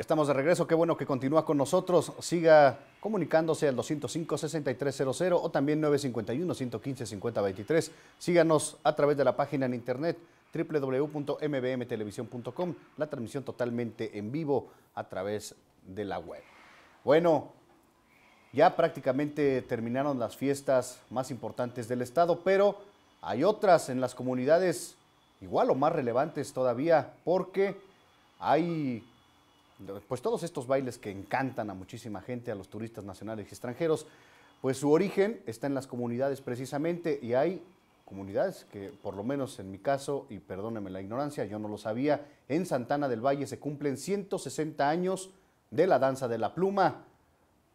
Ya estamos de regreso, qué bueno que continúa con nosotros. Siga comunicándose al 205-6300 o también 951-115-5023. Síganos a través de la página en internet www.mbmtelevisión.com, la transmisión totalmente en vivo a través de la web. Bueno, ya prácticamente terminaron las fiestas más importantes del estado, pero hay otras en las comunidades igual o más relevantes todavía porque hay pues todos estos bailes que encantan a muchísima gente, a los turistas nacionales y extranjeros, pues su origen está en las comunidades precisamente y hay comunidades que por lo menos en mi caso, y perdóneme la ignorancia, yo no lo sabía, en Santana del Valle se cumplen 160 años de la danza de la pluma.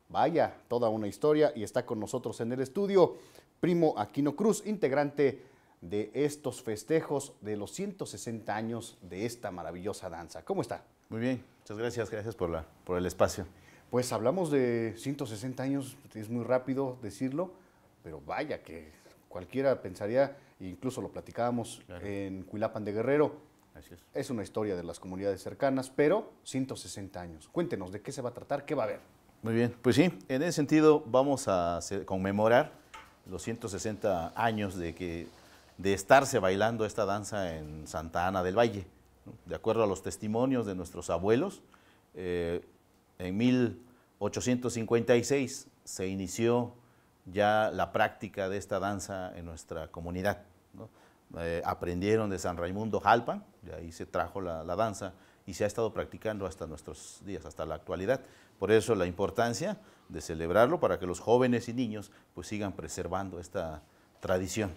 Vaya, toda una historia y está con nosotros en el estudio Primo Aquino Cruz, integrante de estos festejos de los 160 años de esta maravillosa danza. ¿Cómo está? Muy bien, muchas gracias, gracias por, la, el espacio. Pues hablamos de 160 años, es muy rápido decirlo, pero vaya que cualquiera pensaría, incluso lo platicábamos en Cuilapan de Guerrero, es. una historia de las comunidades cercanas, pero 160 años. Cuéntenos de qué se va a tratar, qué va a haber. Muy bien, pues sí, en ese sentido vamos a conmemorar los 160 años de, que, de estarse bailando esta danza en Santa Ana del Valle. De acuerdo a los testimonios de nuestros abuelos, eh, en 1856 se inició ya la práctica de esta danza en nuestra comunidad. Eh, aprendieron de San Raimundo Jalpan, de ahí se trajo la, danza y se ha estado practicando hasta nuestros días, hasta la actualidad. Por eso la importancia de celebrarlo para que los jóvenes y niños pues sigan preservando esta tradición.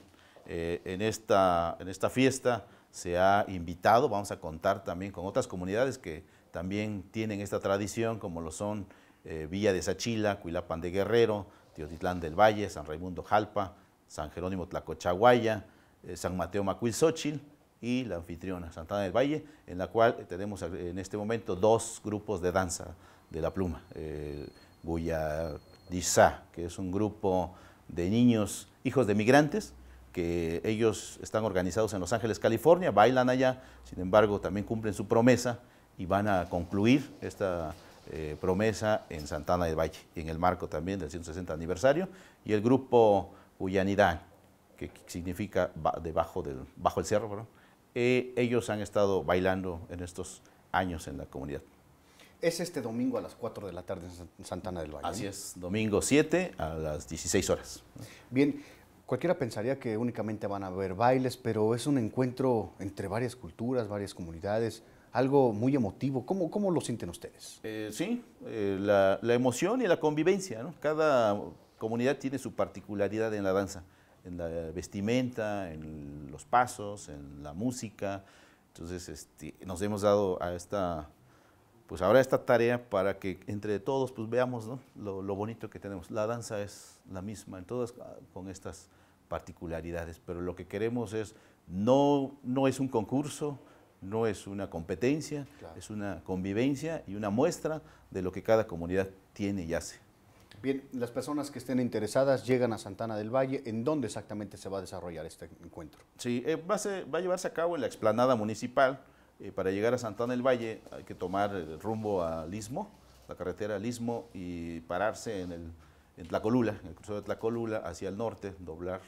Eh, en esta fiesta se ha invitado, vamos a contar también con otras comunidades que también tienen esta tradición, como lo son eh, Villa de Sachila, Cuilapan de Guerrero, Teotitlán del Valle, San Raimundo Jalpa, San Jerónimo Tlacochaguaya, eh, San Mateo Macuilzóchil, y la anfitriona Santana del Valle, en la cual tenemos en este momento dos grupos de danza de la pluma. Eh, Guyadizá, que es un grupo de niños, hijos de migrantes, que ellos están organizados en Los Ángeles, California, bailan allá, sin embargo también cumplen su promesa y van a concluir esta eh, promesa en Santana del Valle, en el marco también del 160 aniversario, y el grupo Uyanidad, que significa debajo del, bajo el cerro, eh, ellos han estado bailando en estos años en la comunidad. Es este domingo a las 4 de la tarde en Santana del Valle. Así ¿eh? es, domingo 7 a las 16 horas. Bien, Cualquiera pensaría que únicamente van a haber bailes, pero es un encuentro entre varias culturas, varias comunidades, algo muy emotivo. ¿Cómo, lo sienten ustedes? Eh, sí, eh, la, emoción y la convivencia. Cada comunidad tiene su particularidad en la danza, en la vestimenta, en los pasos, en la música. Entonces este, nos hemos dado a esta pues ahora esta tarea para que entre todos pues veamos lo, bonito que tenemos. La danza es la misma, en todas ah, con estas particularidades, pero lo que queremos es, no, no es un concurso, no es una competencia, es una convivencia y una muestra de lo que cada comunidad tiene y hace. Bien, las personas que estén interesadas llegan a Santana del Valle. ¿En dónde exactamente se va a desarrollar este encuentro? Sí, eh, va, a va, a llevarse a cabo en la explanada municipal eh, para llegar a Santana del Valle hay que tomar el eh, rumbo a Lismo, la carretera a Lismo y pararse en, en Tlacolula, en el cruce de Tlacolula hacia el norte, doblar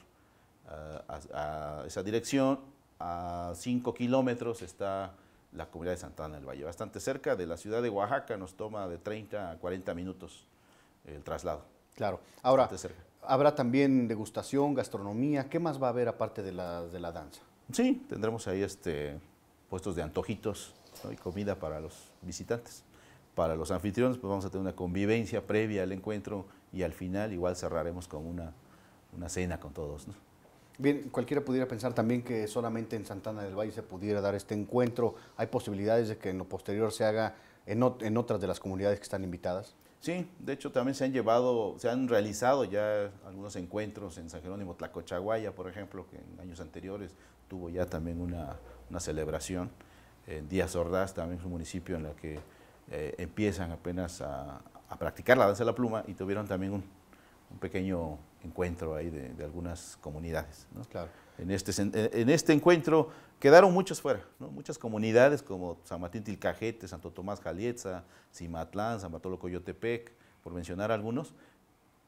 ah, a, esa dirección. A 5 kilómetros está la comunidad de Santana del Valle, bastante cerca de la ciudad de Oaxaca, nos toma de 30 a 40 minutos eh, el traslado. Claro, ahora habrá también degustación, gastronomía, ¿qué más va a haber aparte de la, de la danza? Sí, tendremos ahí este, puestos de antojitos y comida para los visitantes. Para los anfitriones, pues vamos a tener una convivencia previa al encuentro y al final igual cerraremos con una, cena con todos. Bien, cualquiera pudiera pensar también que solamente en Santana del Valle se pudiera dar este encuentro. ¿Hay posibilidades de que en lo posterior se haga en otras de las comunidades que están invitadas? Sí, de hecho también se han llevado, se han realizado ya algunos encuentros en San Jerónimo Tlacochaguaya, por ejemplo, que en años anteriores tuvo ya también una, celebración. En Díaz Ordaz también es un municipio en el que eh, empiezan apenas a, practicar la danza de la pluma y tuvieron también un, pequeño encuentro ahí de, algunas comunidades. Claro en este, eh, en este encuentro quedaron muchos fuera, muchas comunidades como San Martín Tilcajete, Santo Tomás Jalietza, Cimatlán, San Bartolo Coyotepec, por mencionar algunos,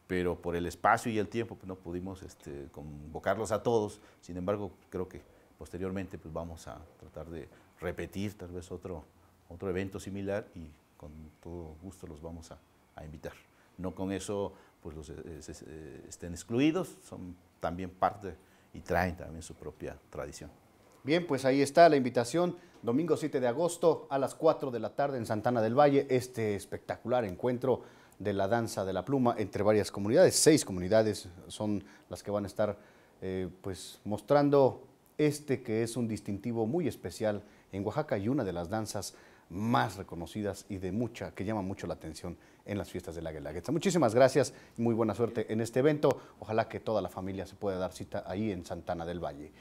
pero por el espacio y el tiempo pues, no pudimos este, convocarlos a todos. Sin embargo, creo que posteriormente pues, vamos a tratar de repetir tal vez otro, otro evento similar y con todo gusto los vamos a, invitar. No con eso pues los eh, eh, estén excluidos, son también parte y traen también su propia tradición. Bien, pues ahí está la invitación, domingo 7 de agosto a las 4 de la tarde en Santana del Valle, este espectacular encuentro de la danza de la pluma entre varias comunidades, seis comunidades son las que van a estar eh, pues mostrando este que es un distintivo muy especial en Oaxaca y una de las danzas más reconocidas y de mucha, que llama mucho la atención en las fiestas de la Guelaguetza. Muchísimas gracias y muy buena suerte en este evento. Ojalá que toda la familia se pueda dar cita ahí en Santana del Valle.